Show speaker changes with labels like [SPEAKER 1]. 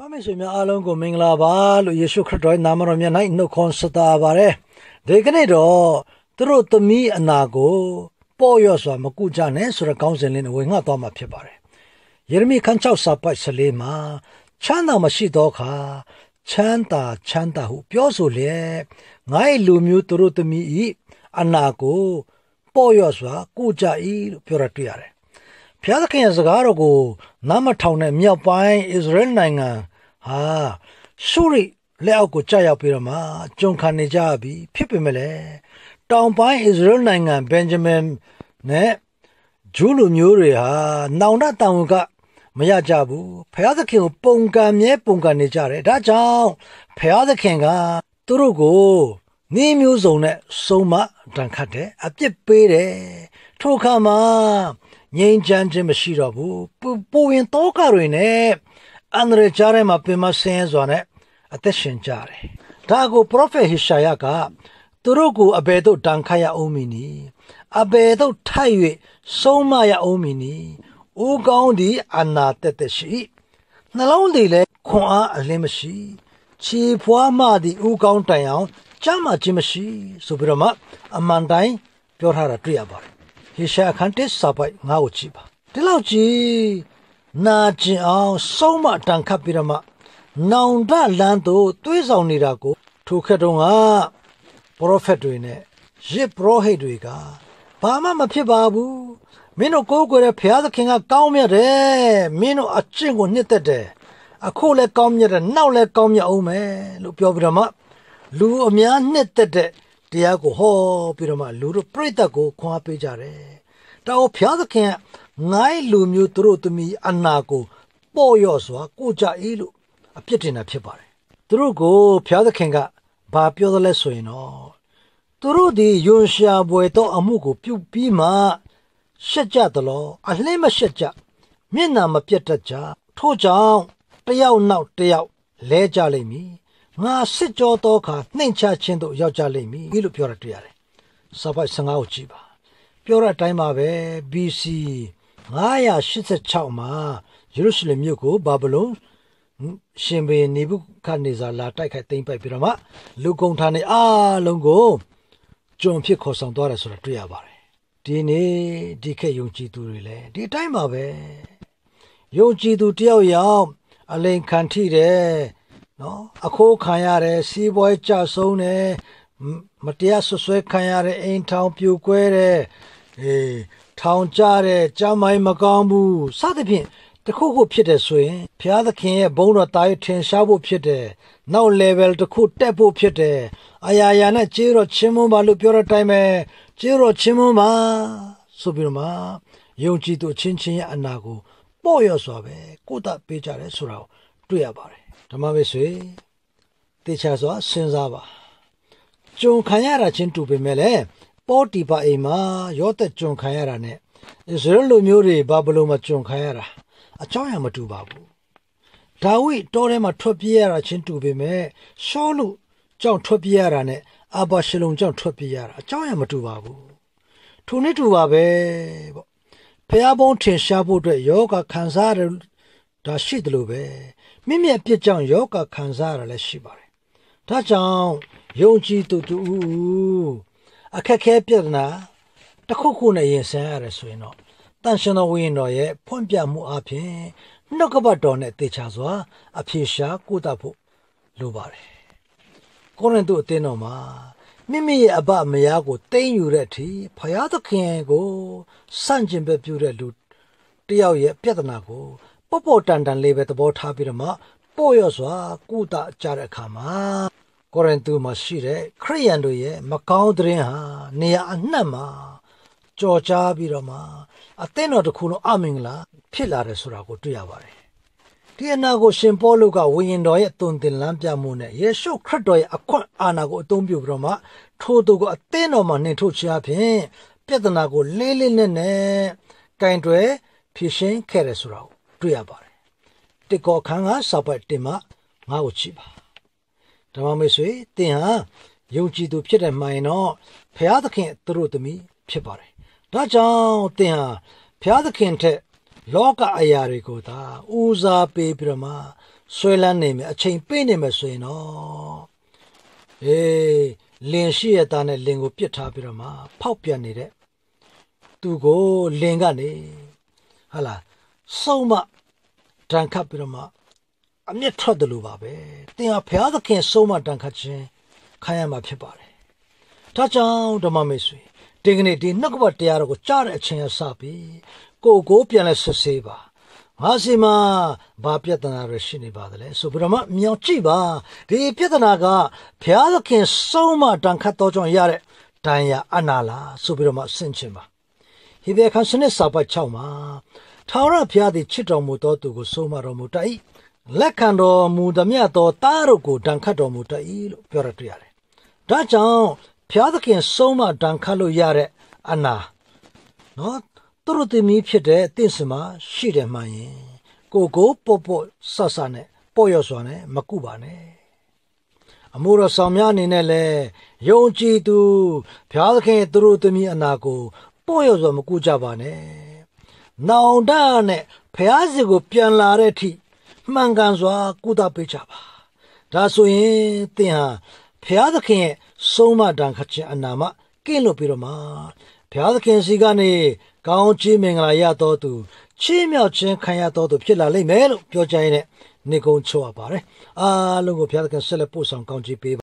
[SPEAKER 1] မမေရှင်များအားလုံးကိုမင်္ဂလာပါလို့ယေရှုခရစ်တော်ရဲ့နာမတော်မြတ်၌နှုတ်ခွန်းဆက်တာပါရယ်ဒီကနေ့တော့သူတို့သမီးအနာကို ပေါ်ရော့စွာမကုကြနဲ့ဆိုတဲ့ကောင်းစဉ်လေးနဲ့ဝင်ငှသွားမှာဖြစ်ပါတယ်ယေရမိခန်း6စာပတ်14မှာ ချမ်းသာမရှိသောအခါချမ်းသာချမ်းသာဟု ပြောဆိုလျက်ငါ၏လူမျိုးသူတို့သမီး၏အနာကို ပေါ်ရော့စွာ ကုကြ၏လို့ပြောရတွေ့ရတယ်ဖျားသခင်ရဲ့စကားတော်ကိုနားမထောင်တဲ့မြောက်ပိုင်းအစ္စရေးနိုင်ငံဟာရှုရိလက်အောက်ကိုကြာရောက်ပြီးတော့မှကြုံခံနေကြပြီ ဖြစ်ပေမဲ့လည်းတောင်ပိုင်းအစ္စရေးနိုင်ငံဘင်ဂျမင်နဲ့ဂျူးလူမျိုးတွေဟာနောင်တတောင်ကမရကြဘူးဖျားသခင်ကိုပုံကံမြဲပုံကံနေကြတယ်ဒါကြောင့်ဖျားသခင်ကသူတို့ကိုနေမျိုးစုံနဲ့ဆုံးမတန်ခတ်တယ်အပြစ်ပေးတယ်ထိုအခါမှာငြိမ်းချမ်းခြင်းမရှိတော့ဘူးပူရင်တောကတွေနဲ့အန္တရာယ်ကြားထဲမှာပင်မဆင်းရဲစွာနဲ့အသက်ရှင်ကြတယ်ဒါကိုပရောဖက်ဟေရှာယကသူတို့ကိုအဘယ်သို့တန်ခတ်ရအောင်မည်နည်းအဘယ်သို့ထိုက်၍ဆုံးမရအောင်မည်နည်းဦးကောင်းသည်အနာတက်တက်ရှိနှလုံးသည်လည်းခွန်အားအလင်းမရှိခြေဖွားမှသည်ဦးကောင်းတိုင်အောင်ကြမ်းမှခြင်းမရှိဆိုပြီးတော့မှ အမှန်တိုင်းပြောထားတာတွေ့ရပါတယ်ဟေရှာအခန်းတစ်စာပိုက်ငါ့ကိုကြည့်ပါဒီလောက်ကြီးနာကျင်အောင် ဆုံးမတန်ခတ်ပြီးတော့မှ နောင်တလန်းတို့တွေးဆောင်နေတာကို ထိုခက်တုန်းကပရောဖက်တွေနဲ့ရစ်ပရောဟိတ်တွေကဘာမှမဖြစ်ပါဘူးမင်းတို့ကိုးကွယ်တဲ့ဘုရားသခင်ကကောင်းမြတ်တယ်မင်းတို့အကျင့်ကိုနှစ်သက်တယ်အခုလည်းကောင်းမြတ်တယ်နောက်လည်းကောင်းမြတ်အောင်မယ်လို့ပြောပြီးတော့မှလူအများနှစ်သက်တဲ့တရားကိုဟောပြီးတော့မှလူတို့ပြိသက်ကို ခွန်အားပေးကြတယ်။တောင်ဖျားသခင်ငိုင်းလူမျိုးသူတို့သမီးအနာကိုပေါ့ရော့စွာကိုကြအေးလို့အပြစ်တင်တာဖြစ်ပါတယ်။သူတို့ကိုဖျားသခင်ကဘာပြောသလဲဆိုရင်တော့သူတို့ဒီယွန်ရှာဘွယ်တော့အမှုကိုပြုတ်ပြီးမှရှက်ကြသလိုအလှမရှက်ကြမျက်နာမပြတ်တတ်ကြထို့ကြောင့်တယောက်နောက်တယောက်လဲကြလိမ့်မည်ငါစစ်ကြောတော့ခါနှိမ်ချခြင်းတို့ရောက်ကြလိမ့်မည်လို့ပြောတာတွေ့ရတယ်။စာပိုက်15ကိုကြည့်ပါ။ပြောတဲ့အတိုင်းပါပဲ BC 986မှာယေရုရှလင်မြို့ကိုဘာဗလုန်ရှင်ဘင်နေဘုခနေဇာလာ တိုက်ခိုက်သိမ်းပိုက်ပြီးတော့မှ လူကုန်ဌာနေအားလုံးကိုကြုံဖြစ်ခေါ်ဆောင်သွားတယ်ဆိုတာတွေ့ရပါတယ်။ဒီနေ့ဒီခေတ်ယုံကြည်သူတွေလည်းဒီအတိုင်းပါပဲ။ယုံကြည်သူတယောက်ယောက်အလိန်ခံထိတယ်။နော်အခိုးခံရတယ်စီးပွားကြဆုံးတယ်မတရားဆွဆွဲခံရတယ်အိမ်ထောင်ပြိုကွဲတယ်အေးထောင်ကျတယ်ကြမ်းမိုင်းမကောင်းဘူးစသဖြင့်တခုခုဖြစ်တယ်ဆိုရင်ဘုရားသခင်ရဲ့ဘုန်းတော်သားရဲ့ထင်ရှားဖို့ဖြစ်တယ်နောက် level တခုတက်ဖို့ဖြစ်တယ်အရာရာနဲ့ကျေးတော့ချင်းမွန်ပါလို့ပြောတဲ့အတိုင်းပဲကျေးတော့ချင်းမွန်ပါဆိုပြီးတော့မှယုံကြည်သူချင်းချင်းရဲ့အနာကိုပေါ့ရစွာပဲကိုယ်တပေးကြတယ်ဆိုတာကိုတွေ့ရပါတယ်ဓမ္မမိတ်ဆွေတေချာစွာစဉ်းစားပါကြုံခံရတာချင်းတူပေမဲ့လည်းပေါ်တီပါအိမ်မှာ ရောသက်ကြုံခံရတာ ਨੇ အစ္စရလူမျိုးတွေဘာဘလို့မကြုံခံရတာအကြောင်းအရာမတူပါဘူးဒါဝိတောထဲမှာထွက်ပြေးရတာချင်းတူပေမဲ့ရှောလူကြောင့်ထွက်ပြေးရတာ ਨੇ အာဘာရှလုံကြောင့်ထွက်ပြေးရတာအကြောင်းအရာမတူပါဘူးထိုနည်းတူပါပဲပေါ့ဖះဘုံထင်ရှားဖို့အတွက်ယောဂခံစားရဒါရှိတယ်လို့ပဲမြင့်မြတ်ပြစ်ကြောင့်ယောဂခံစားရလည်းရှိပါတယ်။ဒါကြောင့်ယုံကြည်သူတူအခက်ခဲပြဿနာတစ်ခုခုနဲ့ရင်ဆိုင်ရတယ်ဆိုရင်တော့တန်ရှင်တော်ဝိညာဉ်တော်ရဲ့ဖွင့်ပြမှုအပြင်နှုတ်ကပတ်တော်နဲ့တေချာစွာအပြေရှားကိုတတ်ဖို့လိုပါတယ်။ကိုရင်သူအတင်းတော်မှာမိမိရဲ့အဘမယားကိုတင်းယူတဲ့အထိဖယားသခင်ကိုစန့်ကျင်ဘက်ပြုတဲ့လူတယောက်ရဲ့ပြဿနာကိုပေါ့ပေါ့တန်တန်လေးပဲသဘောထားပြီးတော့မှပေါ့ရော့စွာကုသကြတဲ့အခါမှာကိုရင်သူမှာရှိတဲ့ခရိယန်တို့ရဲ့မကောင်းသတင်းဟာနေရာအနှံ့မှာကြော်ကြားပြီးတော့မှ အသင်းတော်တစ်ခုလုံးအမင်္ဂလာ ဖြစ်လာတယ်ဆိုတာကိုတွေ့ရပါတယ်ဒီအနာကိုရှင်ပေါလုကဝိညာဉ်တော်ရဲ့တုန်တင်လမ်းပြမှုနဲ့ယေရှုခရစ်တော်ရဲ့အခွင့်အာဏာကိုအသုံးပြုပြီးတော့မှထိုသူကိုအသင်းတော်မှာနှင်ထုတ်ခြင်းအပြင်ပြဿနာကိုလေးလေးနက်နက်ကင်တွယ်ဖြေရှင်းခဲ့တယ်ဆိုတာကိုတွေ့ရပါတယ်။တစ်ကောခန်းကစာပတ်တင်မှငါ့ကိုချစ်ပါ။ဓမ္မမိတ်ဆွေတင်ဟာယုံကြည်သူဖြစ်တယ်မှရင်တော့ဖျားသခင်သူတို့သမီးဖြစ်ပါတယ်။ဒါကြောင့်တင်ဟာဖျားသခင်ထက်လောကအရာတွေကိုသာဦးစားပေးပြီးတော့မှဆွဲလန်းနေမယ်အချိန်ပေးနေမယ်ဆိုရင်တော့အေးလင်ရှိရတာနဲ့လင်ကိုပြစ်ထားပြီးတော့မှဖောက်ပြန်နေတဲ့သူကိုလင်ကနေဟာလားဆုံးမတန်ခတ်ပြီးတော့မှအမျက်ထွက်တယ်လို့ပါပဲသင်ဟာဘုရားသခင်ဆုံးမတန်ခတ်ခြင်းခံရမှာဖြစ်ပါတယ်ဒါကြောင့်ဓမ္မမိတ်ဆွေဒီကနေ့ဒီနှုတ်ကပတရားတော်ကိုကြားတဲ့အချိန်ကစပြီးကိုကိုပြန်လဲဆွဆေးပါငါစီမှာဘာပြဿနာတွေရှိနေပါသလဲဆိုပြီးတော့မှမြောင်ကြည့်ပါဒီပြဿနာကဘုရားသခင်ဆုံးမတန်ခတ်တော်ကြောင့်ရတဲ့တန်ရာအနာလာဆိုပြီးတော့မှဆင့်ခြင်းပါဟေဘဲခန်းစနစ်စာပတ်6မှာထာဝရဘုရားသည်ချစ်တော်မူသောသူကိုဆုံးမတော်မူတတ်၏လက်ခံတော်မူသည်မြတ်သောသားတို့ကိုဒဏ်ခတ်တော်မူတတ်၏လို့ပြောရတွေ့ရတယ်။ဒါကြောင့်ဘုရားသခင်ဆုံးမဒဏ်ခတ်လို့ရတဲ့အနာနော်သူတို့တင်မီဖြစ်တဲ့တင့်စမှာရှိတယ်မှရင်ကိုကို ပေါ့ပေါ့ဆဆနဲ့ပေါ့ရော့စွာနဲ့မကုပါနဲ့အမှုတော်ဆောင်များအနေနဲ့လည်းယုံကြည်သူဘုရားသခင်သူတို့တင်မီအနာကိုပေါ့ရော့စွာမကုကြပါနဲ့နောင်တနဲ့ဖះစီကို ပြန်လာတဲ့အထိမှန်ကန်စွာကုသပေးကြပါဒါဆိုရင်သင်ဟာဖះသခင်ရဲ့ဆုံးမတန်ခခြင်းအနာမကင်းလွတ်ပြီးတော့မှဖះသခင်စီကနေကောင်းချီးမင်္ဂလာရတော်သူချီးမြှောက်ခြင်းခံရတော်သူဖြစ်လာလိမ့်မယ်လို့ပြောကြရတဲ့နေကုံချောပါပါတယ်အားလုံးကိုဖះသခင်ဆက်လက်ပို့ဆောင်ကောင်းချီးပေးပါ